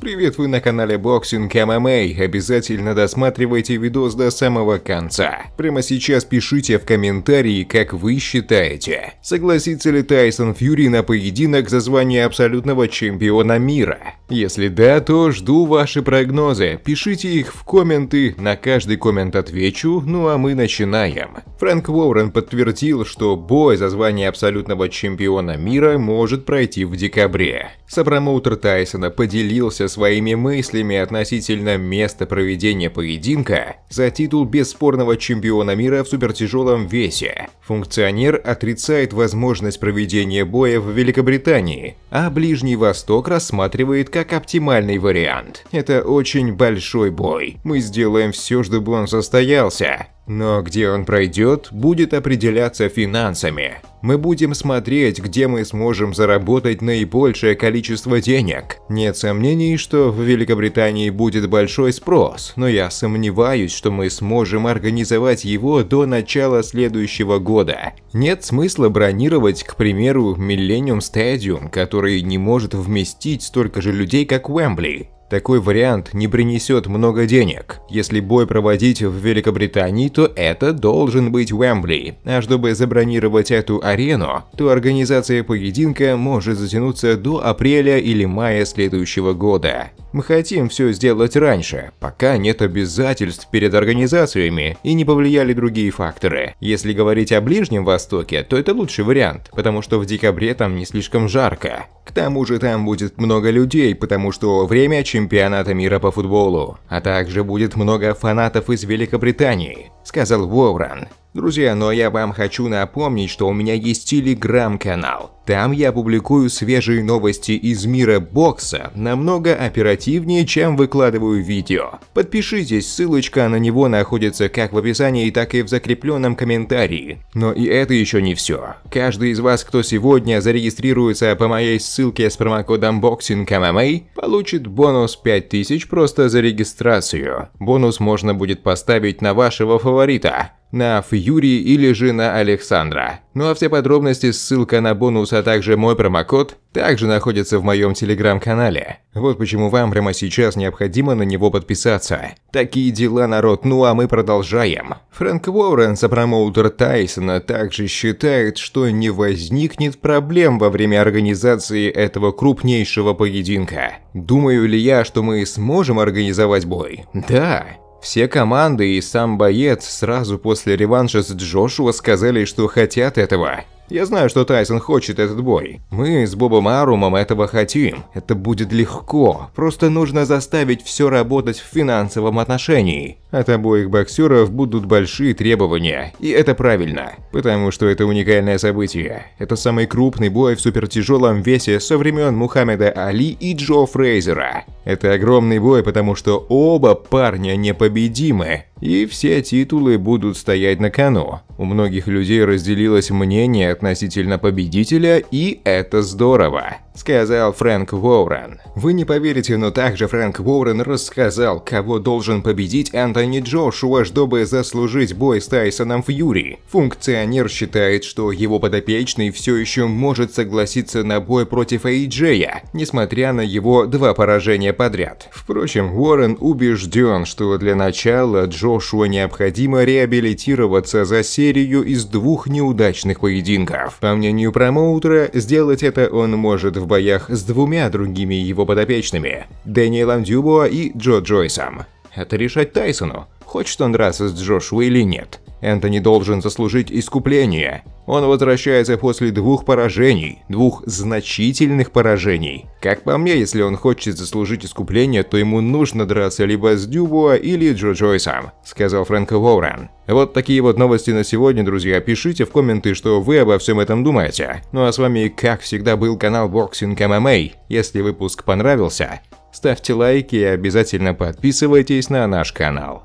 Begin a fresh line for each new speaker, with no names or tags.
Привет, вы на канале Боксинг ММА. Обязательно досматривайте видос до самого конца. Прямо сейчас пишите в комментарии, как вы считаете, согласится ли Тайсон Фьюри на поединок за звание абсолютного чемпиона мира? Если да, то жду ваши прогнозы. Пишите их в комменты, на каждый коммент отвечу, ну а мы начинаем. Фрэнк Уоррен подтвердил, что бой за звание абсолютного чемпиона мира может пройти в декабре. Сапромоутер Тайсона поделился своими мыслями относительно места проведения поединка за титул бесспорного чемпиона мира в супертяжелом весе. Функционер отрицает возможность проведения боя в Великобритании, а Ближний Восток рассматривает как оптимальный вариант. Это очень большой бой. Мы сделаем все, чтобы он состоялся. Но где он пройдет, будет определяться финансами. Мы будем смотреть, где мы сможем заработать наибольшее количество денег. Нет сомнений, что в Великобритании будет большой спрос, но я сомневаюсь, что мы сможем организовать его до начала следующего года. Нет смысла бронировать, к примеру, Millennium Stadium, который не может вместить столько же людей, как Уэмбли. Такой вариант не принесет много денег. Если бой проводить в Великобритании, то это должен быть Уэмбли. А чтобы забронировать эту арену, то организация поединка может затянуться до апреля или мая следующего года. Мы хотим все сделать раньше, пока нет обязательств перед организациями и не повлияли другие факторы. Если говорить о Ближнем Востоке, то это лучший вариант, потому что в декабре там не слишком жарко. К тому же там будет много людей, потому что время чемпионата мира по футболу, а также будет много фанатов из Великобритании, сказал Воуран. Друзья, но я вам хочу напомнить, что у меня есть телеграм-канал. Там я публикую свежие новости из мира бокса намного оперативнее, чем выкладываю видео. Подпишитесь, ссылочка на него находится как в описании, так и в закрепленном комментарии. Но и это еще не все. Каждый из вас, кто сегодня зарегистрируется по моей ссылке с промокодом BOXINGMMA, а, получит бонус 5000 просто за регистрацию. Бонус можно будет поставить на вашего фаворита на Фьюри или же на Александра. Ну а все подробности, ссылка на бонус, а также мой промокод также находятся в моем телеграм-канале. Вот почему вам прямо сейчас необходимо на него подписаться. Такие дела, народ, ну а мы продолжаем. Фрэнк Уоррен, сопромоутер Тайсона, также считает, что не возникнет проблем во время организации этого крупнейшего поединка. Думаю ли я, что мы сможем организовать бой? Да. Все команды и сам боец сразу после реванша с Джошуа сказали, что хотят этого. Я знаю, что Тайсон хочет этот бой. Мы с Бобом Арумом этого хотим. Это будет легко. Просто нужно заставить все работать в финансовом отношении. От обоих боксеров будут большие требования. И это правильно. Потому что это уникальное событие. Это самый крупный бой в супертяжелом весе со времен Мухаммеда Али и Джо Фрейзера. Это огромный бой, потому что оба парня непобедимы. И все титулы будут стоять на кону. У многих людей разделилось мнение относительно победителя, и это здорово, сказал Фрэнк Уоррен. Вы не поверите, но также Фрэнк Уоррен рассказал, кого должен победить Антони Джошуа, чтобы заслужить бой с Тайсоном Фьюри. Функционер считает, что его подопечный все еще может согласиться на бой против Эйджея, несмотря на его два поражения подряд. Впрочем, Уоррен убежден, что для начала Джо Джошуа необходимо реабилитироваться за серию из двух неудачных поединков. По мнению промоутера, сделать это он может в боях с двумя другими его подопечными – Дэниелом Дюбуа и Джо Джойсом. Это решать Тайсону, хочет он драться с Джошуа или нет. Энтони должен заслужить искупление, он возвращается после двух поражений, двух значительных поражений. Как по мне, если он хочет заслужить искупление, то ему нужно драться либо с Дюбуа или Джо Джойсом, сказал Фрэнк Воуран. Вот такие вот новости на сегодня, друзья. Пишите в комменты, что вы обо всем этом думаете. Ну а с вами, как всегда, был канал Boxing MMA. Если выпуск понравился, ставьте лайки и обязательно подписывайтесь на наш канал.